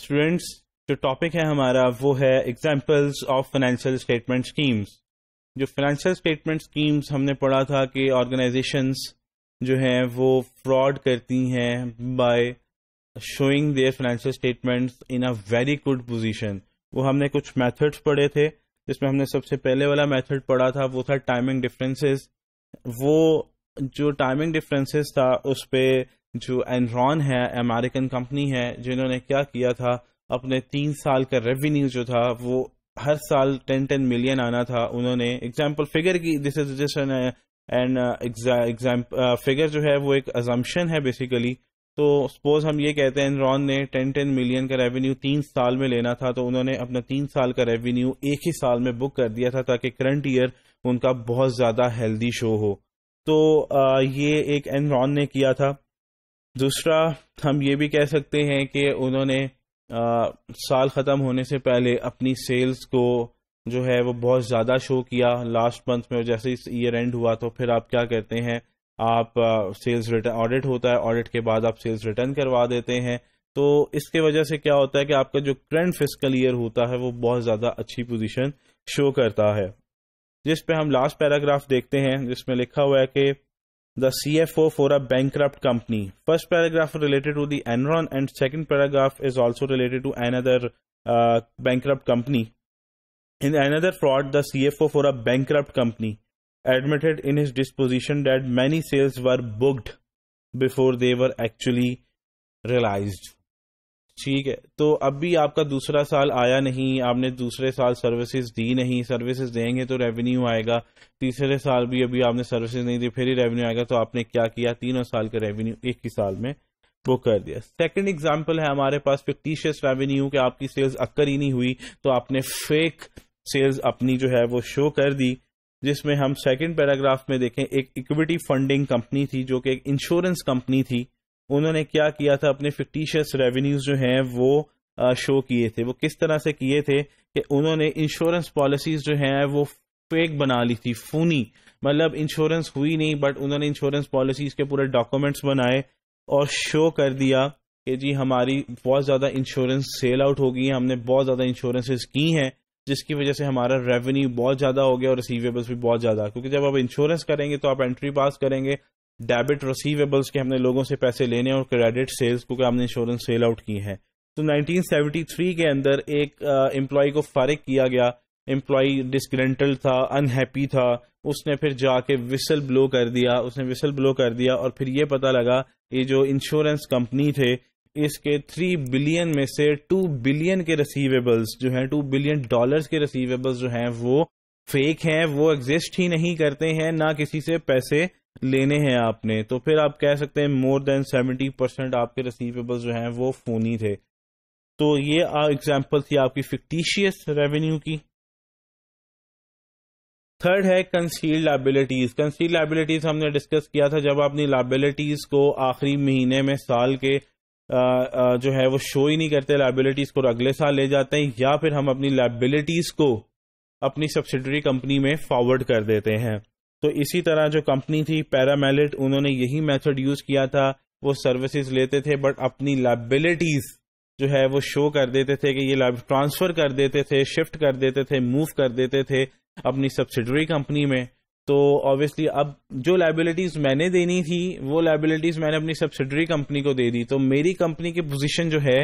Students जो topic है हमारा वो है examples of financial statement schemes जो फाइनेंशियल स्टेटमेंट स्कीम्स हमने पढ़ा था कि ऑर्गेनाइजेशंस जो हैं वो फ्रॉड करती हैं by showing their financial statements in a very good position वो हमने कुछ मेथड्स पढ़े थे जिसमें हमने सबसे पहले वाला मेथड पढ़ा था वो था टाइमिंग डिफरेंसेस वो जो टाइमिंग डिफरेंसेस था उस पर जो एनरॉन है अमेरिकन कंपनी है जिन्होंने क्या किया था अपने तीन साल का रेवेन्यू जो था वो हर साल टेन टेन मिलियन आना था उन्होंने एग्जाम्पल फिगर की this is just an and example figure जो है वो एक अजम्पन है बेसिकली तो सपोज हम ये कहते हैं एनरॉन ने टेन टेन मिलियन का रेवेन्यू तीन साल में लेना था तो उन्होंने अपना तीन साल का रेवेन्यू एक ही साल में बुक कर दिया था ताकि करंट ईयर उनका बहुत ज्यादा हेल्दी शो हो तो आ, uh, ये एक एनरॉन ने किया था दूसरा हम ये भी कह सकते हैं कि उन्होंने आ, साल ख़त्म होने से पहले अपनी सेल्स को जो है वो बहुत ज़्यादा शो किया लास्ट मंथ में जैसे इस ईयर एंड हुआ तो फिर आप क्या कहते हैं आप सेल्स रिटर्न ऑडिट होता है ऑडिट के बाद आप सेल्स रिटर्न करवा देते हैं तो इसके वजह से क्या होता है कि आपका जो करंट फिजिकल ईयर होता है वो बहुत ज़्यादा अच्छी पोजीशन शो करता है जिस पे हम लास्ट पैराग्राफ देखते हैं जिसमें लिखा हुआ है कि the CFO for a bankrupt company. First paragraph related to the Enron and second paragraph is also related to another uh, bankrupt company. In another fraud, the CFO for a bankrupt company admitted in his disposition that many sales were booked before they were actually realized. ठीक है तो अब भी आपका दूसरा साल आया नहीं आपने दूसरे साल सर्विसेज दी नहीं सर्विसेज देंगे तो रेवेन्यू आएगा तीसरे साल भी अभी आपने सर्विसेज नहीं दी फिर ही रेवेन्यू आएगा तो आपने क्या किया तीनों साल का रेवेन्यू एक ही साल में वो कर दिया सेकंड एग्जांपल है हमारे पास फिक्टिशियस रेवेन्यू कि आपकी सेल्स अक्कर ही नहीं हुई तो आपने फेक सेल्स अपनी जो है वो शो कर दी जिसमें हम सेकंड पैराग्राफ में देखें एक इक्विटी फंडिंग कंपनी थी जो कि एक इंश्योरेंस कंपनी थी उन्होंने क्या किया था अपने फिक्टिशियस रेवेन्यूज जो हैं वो शो किए थे वो किस तरह से किए थे कि उन्होंने इंश्योरेंस पॉलिसीज जो हैं वो फेक बना ली थी फूनी मतलब इंश्योरेंस हुई नहीं बट उन्होंने इंश्योरेंस पॉलिसीज के पूरे डॉक्यूमेंट्स बनाए और शो कर दिया कि जी हमारी बहुत ज़्यादा इंश्योरेंस सेल आउट हो गई है हमने बहुत ज़्यादा इंश्योरेंसेज की हैं जिसकी वजह से हमारा रेवेन्यू बहुत ज़्यादा हो गया और रिसीवेबल्स भी बहुत ज़्यादा क्योंकि जब आप इंश्योरेंस करेंगे तो आप एंट्री पास करेंगे डेबिट रिसीवेबल्स के हमने लोगों से पैसे लेने और क्रेडिट सेल्स को हमने इंश्योरेंस सेल आउट की है तो 1973 के अंदर एक एम्प्लॉय को फारिग किया गया एम्प्लॉय डिस्ग्रेंटल्ड था अनहैप्पी था उसने फिर जाके विसल ब्लो कर दिया उसने विसल ब्लो कर दिया और फिर ये पता लगा ये जो इंश्योरेंस कंपनी थे इसके थ्री बिलियन में से टू बिलियन के रिसीवेबल्स जो हैं टू बिलियन डॉलर्स के रिसीवेबल्स जो हैं वो फेक हैं वो एग्जिस्ट ही नहीं करते हैं ना किसी से पैसे लेने हैं आपने तो फिर आप कह सकते हैं मोर देन सेवेंटी परसेंट आपके रिसीवेबल जो हैं वो फोनी थे तो ये एग्जाम्पल थी आपकी फिक्टिशियस रेवेन्यू की थर्ड है कंसील लाइबिलिटीज कंसील लाइबिलिटीज हमने डिस्कस किया था जब आपने अपनी लाइबिलिटीज को आखिरी महीने में साल के आ, आ, जो है वो शो ही नहीं करते लाइबिलिटीज को अगले साल ले जाते हैं या फिर हम अपनी लाइबिलिटीज को अपनी सब्सिडरी कंपनी में फॉरवर्ड कर देते हैं तो इसी तरह जो कंपनी थी पैरामेलिट उन्होंने यही मेथड यूज किया था वो सर्विसेज लेते थे बट अपनी लाइबिलिटीज जो है वो शो कर देते थे कि ये ट्रांसफर कर देते थे शिफ्ट कर देते थे मूव कर देते थे अपनी सब्सिडरी कंपनी में तो ऑब्वियसली अब जो लाइबिलिटीज मैंने देनी थी वो लाइबिलिटीज मैंने अपनी सब्सिडरी कंपनी को दे दी तो मेरी कंपनी की पोजीशन जो है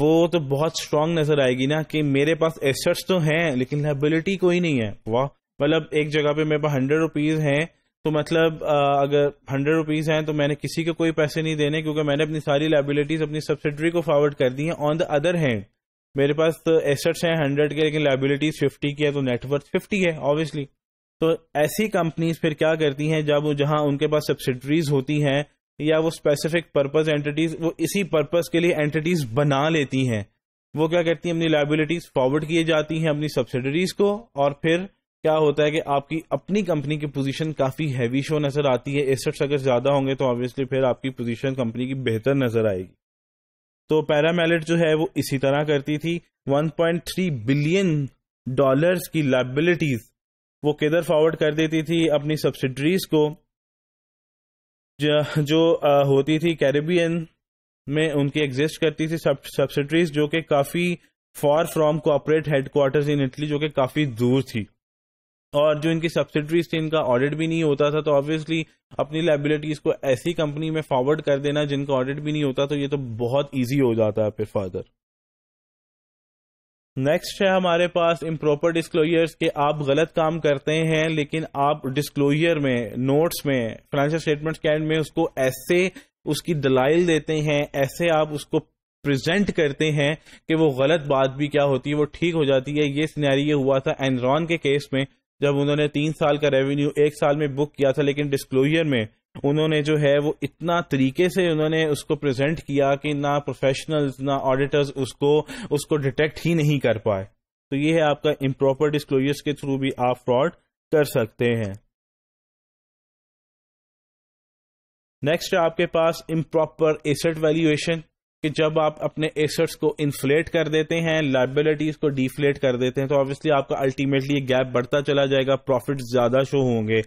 वो तो बहुत स्ट्रांग नजर आएगी ना कि मेरे पास एसेट्स तो हैं लेकिन लाइबिलिटी कोई नहीं है वाह मतलब एक जगह पे मेरे पास हंड्रेड रुपीज हैं तो मतलब अगर हंड्रेड रुपीज हैं तो मैंने किसी को कोई पैसे नहीं देने क्योंकि मैंने अपनी सारी लाइबिलिटीज अपनी सब्सिडरी को फॉरवर्ड कर दी हैं ऑन द अदर हैंड मेरे पास तो एसेट्स हैं हंड्रेड के लेकिन लाइबिलिटीज फिफ्टी की तो है तो नेटवर्थ फिफ्टी है ऑब्वियसली तो ऐसी कंपनीज फिर क्या करती हैं जब जहां उनके पास सब्सिडरीज होती हैं या वो स्पेसिफिक पर्पज एंटिटीज वो इसी पर्पज के लिए एंटिटीज बना लेती हैं वो क्या करती हैं अपनी लाइबिलिटीज फॉरवर्ड किए जाती हैं अपनी सब्सिडरीज को और फिर क्या होता है कि आपकी अपनी कंपनी की पोजीशन काफी हैवी शो नजर आती है एसेट्स अगर ज्यादा होंगे तो ऑब्वियसली फिर आपकी पोजीशन कंपनी की बेहतर नजर आएगी तो पैरामेलेट जो है वो इसी तरह करती थी 1.3 बिलियन डॉलर्स की लाइबिलिटीज वो किधर फॉरवर्ड कर देती थी अपनी सब्सिडरीज को जो होती थी कैरेबियन में उनकी एग्जिस्ट करती थी सब्सिडरीज जो कि काफी far from corporate headquarters in Italy जो कि काफी दूर थी और जो इनकी सब्सिडरीज थी इनका ऑडिट भी नहीं होता था तो ऑब्वियसली अपनी लाइबिलिटीज को ऐसी कंपनी में फॉरवर्ड कर देना जिनका ऑडिट भी नहीं होता तो ये तो बहुत ईजी हो जाता है फिर फर्दर नेक्स्ट है हमारे पास इम्प्रॉपर डिस्क्लोजर्स के आप गलत काम करते हैं लेकिन आप डिस्क्लोजर में नोट्स में फाइनेंशियल स्टेटमेंट के में उसको ऐसे उसकी दलाइल देते हैं ऐसे आप उसको प्रेजेंट करते हैं कि वो गलत बात भी क्या होती है वो ठीक हो जाती है ये सिनेरियो हुआ था एनरॉन के केस में जब उन्होंने तीन साल का रेवेन्यू एक साल में बुक किया था लेकिन डिस्क्लोजर में उन्होंने जो है वो इतना तरीके से उन्होंने उसको प्रेजेंट किया कि ना प्रोफेशनल्स ना ऑडिटर्स उसको उसको डिटेक्ट ही नहीं कर पाए तो ये है आपका इम्प्रॉपर डिस्क्लोजर्स के थ्रू भी आप फ्रॉड कर सकते हैं नेक्स्ट आपके पास इम्प्रॉपर एसेट वैल्यूएशन कि जब आप अपने एसेट्स को इन्फ्लेट कर देते हैं लाइबिलिटीज को डिफ्लेट कर देते हैं तो ऑब्वियसली आपका अल्टीमेटली गैप बढ़ता चला जाएगा प्रॉफिट ज्यादा शो होंगे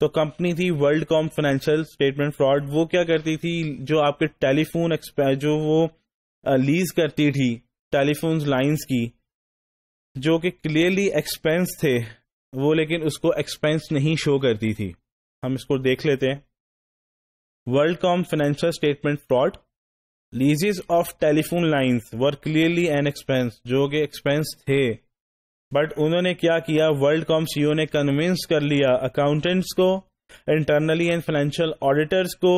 तो कंपनी थी WorldCom financial statement fraud वो क्या करती थी जो आपके टेलीफोन जो वो लीज करती थी टेलीफोन लाइन्स की जो कि क्लियरली एक्सपेंस थे वो लेकिन उसको एक्सपेंस नहीं शो करती थी हम इसको देख लेते हैं WorldCom financial statement fraud leases of telephone lines were clearly an expense जो कि एक्सपेंस थे बट उन्होंने क्या किया वर्ल्ड कॉम सीओ ने कन्विंस कर लिया अकाउंटेंट्स को इंटरनली एंड फाइनेंशियल ऑडिटर्स को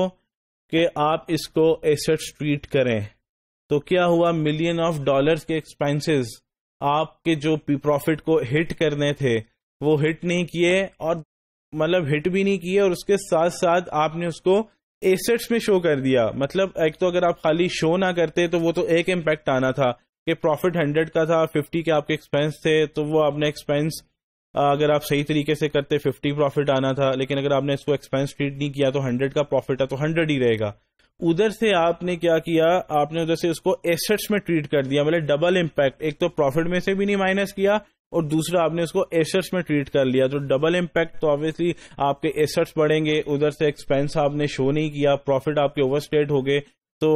कि आप इसको एसेट्स ट्रीट करें तो क्या हुआ मिलियन ऑफ डॉलर्स के एक्सपेंसेस आपके जो प्रॉफिट को हिट करने थे वो हिट नहीं किए और मतलब हिट भी नहीं किए और उसके साथ साथ आपने उसको एसेट्स में शो कर दिया मतलब एक तो अगर आप खाली शो ना करते तो वो तो एक इम्पैक्ट आना था कि प्रॉफिट हंड्रेड का था फिफ्टी के आपके एक्सपेंस थे तो वो आपने एक्सपेंस अगर आप सही तरीके से करते फिफ्टी प्रॉफिट आना था लेकिन अगर आपने इसको एक्सपेंस ट्रीट नहीं किया तो हंड्रेड का प्रॉफिट है तो हंड्रेड ही रहेगा उधर से आपने क्या किया आपने उधर से उसको एसेट्स में ट्रीट कर दिया मतलब डबल इम्पैक्ट एक तो प्रॉफिट में से भी नहीं माइनस किया और दूसरा आपने उसको एसेट्स में ट्रीट कर लिया तो डबल इम्पैक्ट तो ऑब्वियसली आपके एसेट्स बढ़ेंगे उधर से एक्सपेंस आपने शो नहीं किया प्रॉफिट आपके ओवरस्टेट हो गए तो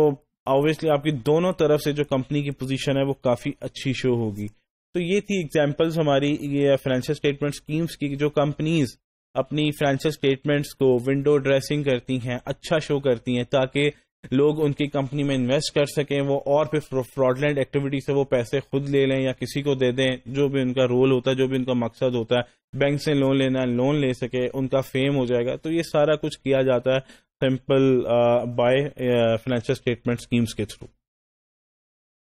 ऑब्वियसली आपकी दोनों तरफ से जो कंपनी की पोजीशन है वो काफी अच्छी शो होगी तो ये थी एग्जाम्पल्स हमारी ये फाइनेंशियल स्टेटमेंट स्कीम्स की जो कंपनीज अपनी फाइनेंशियल स्टेटमेंट्स को विंडो ड्रेसिंग करती हैं अच्छा शो करती हैं ताकि लोग उनकी कंपनी में इन्वेस्ट कर सकें वो और फिर फ्रॉडलैंड एक्टिविटी से वो पैसे खुद ले लें या किसी को दे दें जो भी उनका रोल होता है जो भी उनका मकसद होता है बैंक से लोन लेना लोन ले सके उनका फेम हो जाएगा तो ये सारा कुछ किया जाता है simple by financial statement schemes के थ्रू